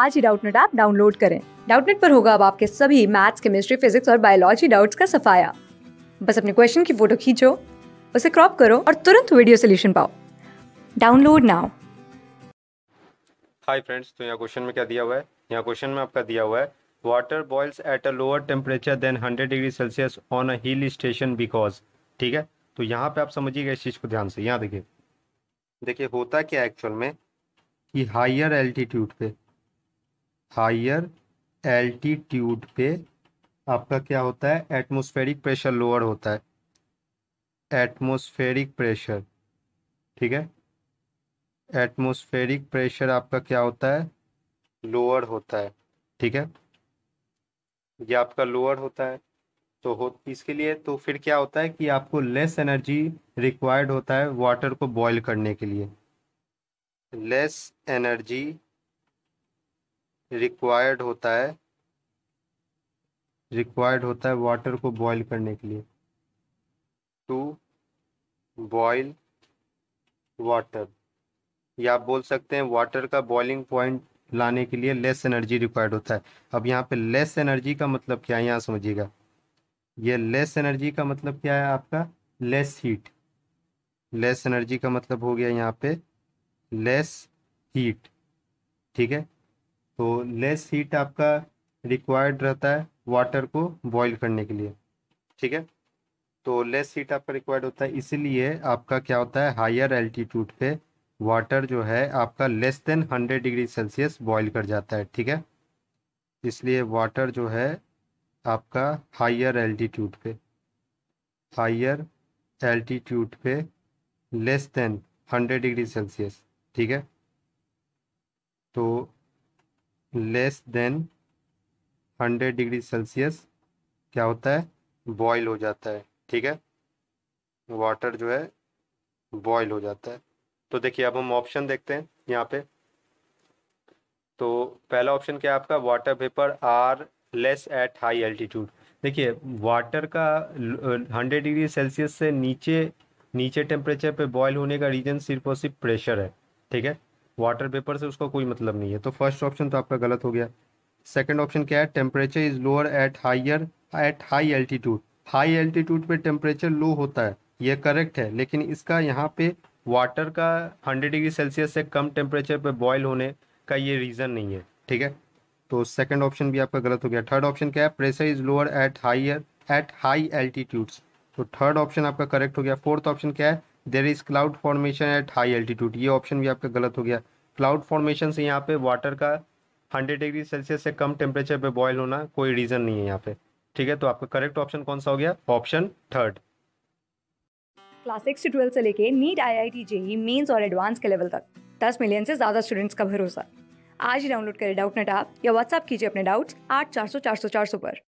आज ही Doubtnet app download करें डाउटनेट पर होगा अब आपके सभी मैथ्स केमिस्ट्री फिजिक्स और बायोलॉजी डाउट्स का सफाया बस अपने क्वेश्चन की फोटो खींचो उसे क्रॉप करो और तुरंत वीडियो सोल्यूशन पाओ डाउनलोड नाउ हाय फ्रेंड्स तो यहाँ क्वेश्चन में क्या दिया हुआ है यहाँ क्वेश्चन में आपका दिया हुआ है water boils at a lower temperature than 100 degree Celsius on a hill station because ठीक है तो यहाँ पे आप समझिएगा इस चीज़ को ध्यान से यहाँ देखिए देखिए होता क्या एक्चुअल में कि हायर एल्टीट्यूड पे हायर एल्टीट्यूड पे आपका क्या होता है एटमोस्फेरिक प्रेशर लोअर होता है एटमोस्फेरिक प्रेशर ठीक है एटमोस्फेरिक प्रेशर आपका क्या होता है लोअर होता है ठीक है ये आपका लोअर होता है तो हो इसके लिए तो फिर क्या होता है कि आपको लेस एनर्जी रिक्वायर्ड होता है वाटर को बॉयल करने के लिए लेस एनर्जी रिक्वायर्ड होता है रिक्वायर्ड होता है वाटर को बॉईल करने के लिए टू बॉईल वाटर या आप बोल सकते हैं वाटर का बॉइलिंग पॉइंट लाने के लिए लेस एनर्जी रिक्वायर्ड होता है अब यहाँ पे लेस एनर्जी का मतलब क्या है यहाँ समझिएगा ये लेस एनर्जी का मतलब क्या है आपका लेस हीट लेस एनर्जी का मतलब हो गया यहाँ पे लेस हीट ठीक है तो लेस हीट आपका रिक्वायर्ड रहता है वाटर को बॉईल करने के लिए ठीक है तो लेस हीट आपका रिक्वायर्ड होता है इसीलिए आपका क्या होता है हायर एल्टीट्यूड पे वाटर जो है आपका less than hundred degree Celsius boil कर जाता है ठीक है इसलिए वाटर जो है आपका हायर एल्टीट्यूड पे हायर एल्टीट्यूड पे less than hundred degree Celsius ठीक है तो less than hundred degree Celsius क्या होता है बॉयल हो जाता है ठीक है वाटर जो है बॉयल हो जाता है तो देखिए अब हम ऑप्शन देखते हैं यहाँ पे तो पहला ऑप्शन क्या है आपका water vapour are less at high altitude देखिए वाटर का हंड्रेड डिग्री सेल्सियस से नीचे नीचे टेम्परेचर पे बॉयल होने का रीज़न सिर्फ और सिर्फ प्रेशर है ठीक है वाटर पेपर से उसका कोई मतलब नहीं है तो फर्स्ट ऑप्शन तो आपका गलत हो गया सेकेंड ऑप्शन क्या है temperature is lower at higher at high altitude high altitude पे टेम्परेचर लो होता है ये करेक्ट है लेकिन इसका यहाँ पे वाटर का हंड्रेड डिग्री सेल्सियस से कम टेम्परेचर पे बॉयल होने का ये रीज़न नहीं है ठीक है तो सेकंड ऑप्शन भी आपका गलत हो गया थर्ड ऑप्शन क्या है pressure is lower at higher at high altitudes तो थर्ड ऑप्शन आपका करेक्ट हो गया फोर्थ ऑप्शन क्या है there is cloud formation at high altitude ये ऑप्शन भी आपका गलत हो गया क्लाउड फॉर्मेशन से यहाँ पे वाटर का 100 डिग्री सेल्सियस से कम टेम्परेचर पे बॉयल होना कोई रीज़न नहीं है यहाँ पे ठीक है तो आपका करेक्ट ऑप्शन कौन सा हो गया ऑप्शन थर्ड क्लास सिक्स से ट्वेल्थ से लेके NEET I I T JEE mains और एडवांस के लेवल तक 10 मिलियन से ज़्यादा स्टूडेंट्स का भरोसा आज ही डाउनलोड करें डाउट नेट आप या व्हाट्सअप कीजिए अपने डाउट्स आठ चार सौ चार सौ चार सौ पर